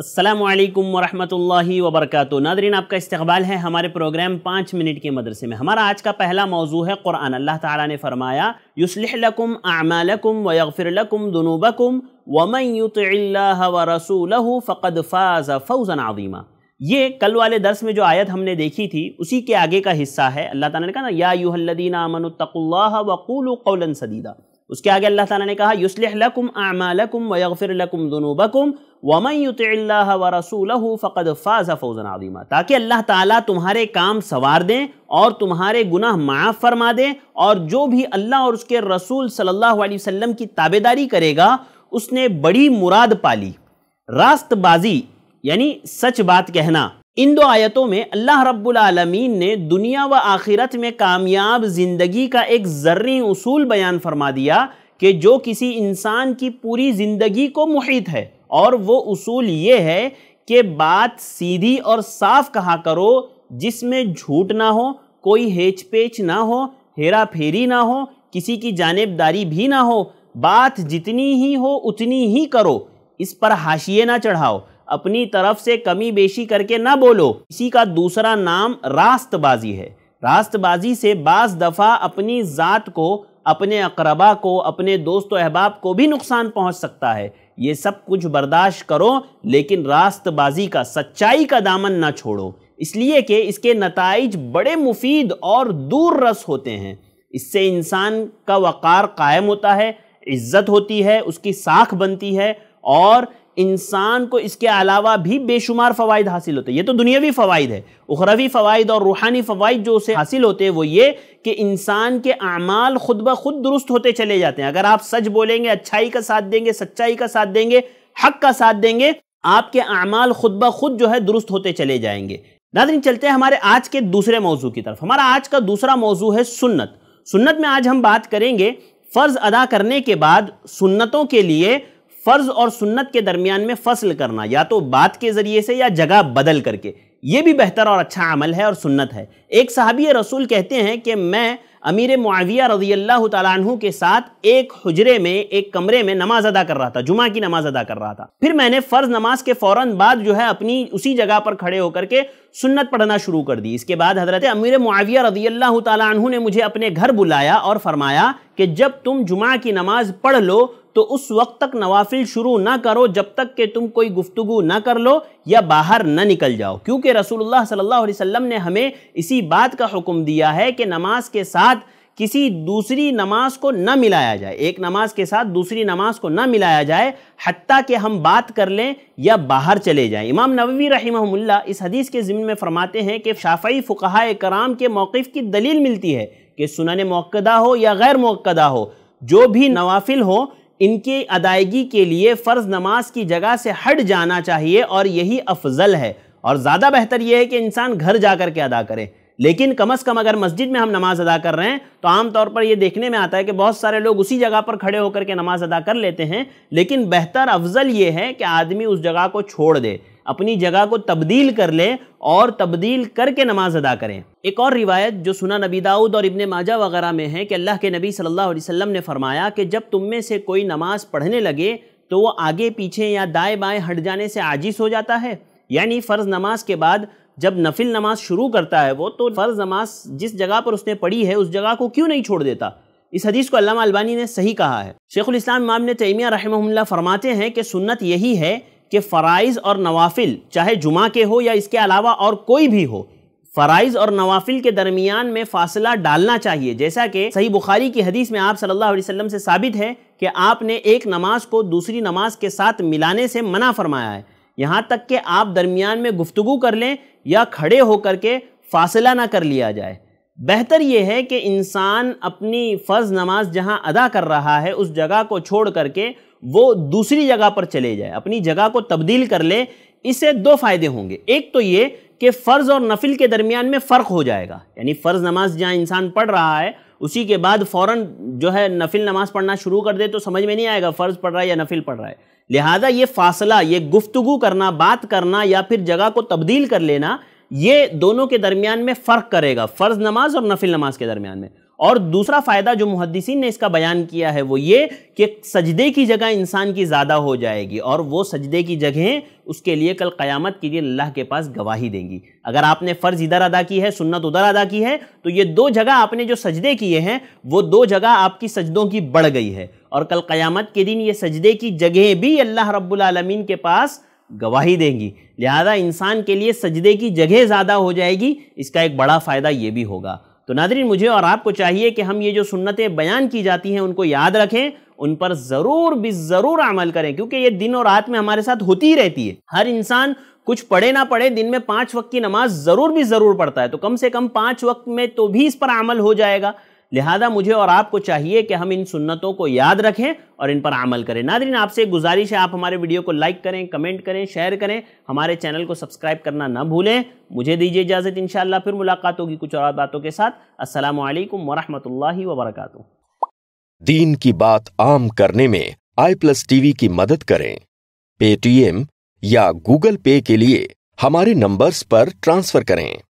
असलकम वरहमल वबरक नादरीन आपका इस्तबाल है हमारे प्रोग्राम पाँच मिनट के मदरसे में हमारा आज का पहला मौजू है क़ुरान अल्लाह ताला ने फरमाया युसलकुम आमालकुम व वफ़िरलकुम दनूबकुम वमन व रसूल फ़क़द फ़ाज़ फ़ौज़न आदीमा ये कल वाले दर्स में जो आयत हमने देखी थी उसी के आगे का हिस्सा है अल्लाह ताला ने कहा ना या यूहल्लदीन आमनतक़ल्ला वक़ूल कौलन सदीदा उसके आगे अल्लाह ताला ने कहा युसलिहलकुम आमालकुम वयगफिरलकुम जुनूबकुम वमन युतिल्लाह व रसूलहू फ़कद फ़ाज़ फौजन अजीमा ताकि अल्लाह ताला तुम्हारे काम सवार दें और तुम्हारे गुनाह माफ़ फरमा दें और जो भी अल्लाह और उसके रसूल सल्लल्लाहु अलैहि वसल्लम की ताबेदारी करेगा उसने बड़ी मुराद पाली रास्तबाजी यानी सच बात कहना इन दो आयतों में अल्लाह रब्बुल आलमीन ने दुनिया व आखिरत में कामयाब ज़िंदगी का एक ज़र्री उसूल बयान फरमा दिया कि जो किसी इंसान की पूरी ज़िंदगी को मुहित है और वो उसूल ये है कि बात सीधी और साफ कहा करो जिसमें झूठ ना हो कोई हेच पेच ना हो हेरा फेरी ना हो किसी की जानबदारी भी ना हो बात जितनी ही हो उतनी ही करो इस पर हाशिए ना चढ़ाओ अपनी तरफ से कमी बेशी करके ना बोलो इसी का दूसरा नाम रास्तबाजी है रास्तबाजी से बाज़ दफ़ा अपनी ज़ात को अपने अकरबा को अपने दोस्त अहबाब को भी नुकसान पहुंच सकता है ये सब कुछ बर्दाश्त करो लेकिन रास्तबाजी का सच्चाई का दामन ना छोड़ो इसलिए कि इसके नतज बड़े मुफीद और दूर रस होते हैं इससे इंसान का वक़ार कायम होता है इज्जत होती है उसकी साख बनती है और इंसान को इसके अलावा भी बेशुमार फ़वाद हासिल होते हैं ये तो दुनियावी फ़वाद है उखरवी फ़वाद और रूहानी फ़वाद जो उसे हासिल होते हैं वो ये कि इंसान के अमाल खुद ब खुद दुरुस्त होते चले जाते हैं अगर आप सच बोलेंगे अच्छाई का साथ देंगे सच्चाई का साथ देंगे हक का साथ देंगे आपके अमाल खुद ब खुद जो है दुरुस्त होते चले जाएंगे नादरीन चलते हैं हमारे आज के दूसरे मौजू की तरफ हमारा आज का दूसरा मौजू है सुन्नत सुन्नत में आज हम बात करेंगे फ़र्ज़ अदा करने के बाद सुन्नतों के लिए फ़र्ज़ और सुन्नत के दरमियान में फ़सल करना या तो बात के ज़रिए से या जगह बदल करके ये भी बेहतर और अच्छा अमल है और सुन्नत है एक सहाबी रसूल कहते हैं कि मैं अमीर मुआविया रजी अल्लाह तु के साथ एक हजरे में एक कमरे में नमाज अदा कर रहा था जुमा की नमाज अदा कर रहा था फिर मैंने फ़र्ज़ नमाज के फ़ौर बाद जो है अपनी उसी जगह पर खड़े होकर के सुन्नत पढ़ना शुरू कर दी इसके बाद हज़रत अमीर मुआविया रजी अल्लाह तु ने मुझे अपने घर बुलाया और फरमाया कि जब तुम जुमा की नमाज पढ़ लो तो उस वक्त तक नवाफिल शुरू ना करो जब तक कि तुम कोई गुफ्तु ना कर लो या बाहर ना निकल जाओ क्योंकि रसूलुल्लाह सल्लल्लाहु अलैहि वसल्लम ने हमें इसी बात का हुक्म दिया है कि नमाज के साथ किसी दूसरी नमाज को न मिलाया जाए एक नमाज के साथ दूसरी नमाज को न मिलाया जाए हती कि हम बात कर लें या बाहर चले जाएं इमाम नबी रही इस हदीस के ज़िम्न में फरमाते हैं कि शाफाई फ़ुकहा कराम के मौक़ की दलील मिलती है कि सुनने मौक़दा हो या गैर मौक़दा हो जो भी नवाफिल हो इनकी अदायगी के लिए फ़र्ज़ नमाज की जगह से हट जाना चाहिए और यही अफजल है और ज़्यादा बेहतर यह है कि इंसान घर जा कर के अदा करे लेकिन कम अज़ कम अगर मस्जिद में हम नमाज़ अदा कर रहे हैं तो आम तौर पर यह देखने में आता है कि बहुत सारे लोग उसी जगह पर खड़े होकर के नमाज़ अदा कर लेते हैं लेकिन बेहतर अफजल ये है कि आदमी उस जगह को छोड़ दे अपनी जगह को तब्दील कर लें और तब्दील करके नमाज अदा करें एक और रिवायत जो सुना नबी दाऊद और इब्ने माजा वगैरह में है कि अल्लाह के नबी सल्लल्लाहु अलैहि वसल्लम ने फरमाया कि जब तुम में से कोई नमाज पढ़ने लगे तो वो आगे पीछे या दाएँ बाएँ हट जाने से आजिज़ हो जाता है यानी फ़र्ज़ नमाज के बाद जब नफिल नमाज शुरू करता है वो तो फ़र्ज़ नमाज जिस जगह पर उसने पढ़ी है उस जगह को क्यों नहीं छोड़ देता इस हदीस को अल्लामा अल्बानी ने सही कहा है शेखुल इस्लाम इमाम ने तैमिया रहमहुल्ला फरमाते हैं कि सुन्नत यही है कि फ़राइज़ और नवाफिल चाहे जुमा के हो या इसके अलावा और कोई भी हो फ़राइज़ और नवाफिल के दरमियान में फ़ासला डालना चाहिए जैसा कि सही बुखारी की हदीस में आप सल्लल्लाहु अलैहि वसल्लम से साबित है कि आपने एक नमाज को दूसरी नमाज के साथ मिलाने से मना फरमाया है यहाँ तक कि आप दरमियान में गुफ्तु कर लें या खड़े होकर के फ़ासला ना कर लिया जाए बेहतर ये है कि इंसान अपनी फ़र्ज़ नमाज जहाँ अदा कर रहा है उस जगह को छोड़ करके वो दूसरी जगह पर चले जाए अपनी जगह को तब्दील कर ले इससे दो फायदे होंगे एक तो ये कि फ़र्ज़ और नफिल के दरमियान में फ़र्क हो जाएगा यानी फ़र्ज़ नमाज जहाँ इंसान पढ़ रहा है उसी के बाद फ़ौर जो है नफिल नमाज पढ़ना शुरू कर दे तो समझ में नहीं आएगा फ़र्ज़ पढ़ रहा है या नफिल पढ़ रहा है लिहाजा ये फासला ये गुफ्तगु करना बात करना या फिर जगह को तब्दील कर लेना ये दोनों के दरमियान में फ़र्क करेगा फ़र्ज़ नमाज और नफिल नमाज के दरमियान में और दूसरा फ़ायदा जो मुहदसिन ने इसका बयान किया है वो ये कि सजदे की जगह इंसान की ज़्यादा हो जाएगी और वो सजदे की जगह उसके लिए कल क़यामत के लिए अल्लाह के पास गवाही देंगी अगर आपने फ़र्ज़ इधर अदा की है सुन्नत उधर अदा की है तो ये दो जगह आपने जो सजदे किए हैं वो दो जगह आपकी सजदों की बढ़ गई है और कल क़यामत के दिन ये सजदे की जगह भी अल्लाह रब्लमीन के पास गवाही देंगी लिहाजा इंसान के लिए सजदे की जगह ज़्यादा हो जाएगी इसका एक बड़ा फ़ायदा ये भी होगा तो नादरीन मुझे और आपको चाहिए कि हम ये जो सुन्नतें बयान की जाती हैं उनको याद रखें उन पर ज़रूर भी ज़रूर अमल करें क्योंकि ये दिन और रात में हमारे साथ होती ही रहती है हर इंसान कुछ पढ़े ना पढ़े दिन में पाँच वक्त की नमाज ज़रूर भी ज़रूर पढ़ता है तो कम से कम पाँच वक्त में तो भी इस पर अमल हो जाएगा लिहाजा मुझे और आपको चाहिए कि हम इन सुन्नतों को याद रखें और इन पर अमल करें नादरीन आपसे गुजारिश है आप हमारे वीडियो को लाइक करें कमेंट करें शेयर करें हमारे चैनल को सब्सक्राइब करना ना भूलें मुझे दीजिए इजाज़त इन फिर मुलाकात होगी कुछ और बातों के साथ असल वरहमल वबरक दीन की बात आम करने में आई प्लस टीवी की मदद करें पेटीएम या गूगल पे के लिए हमारे नंबर्स पर ट्रांसफ़र करें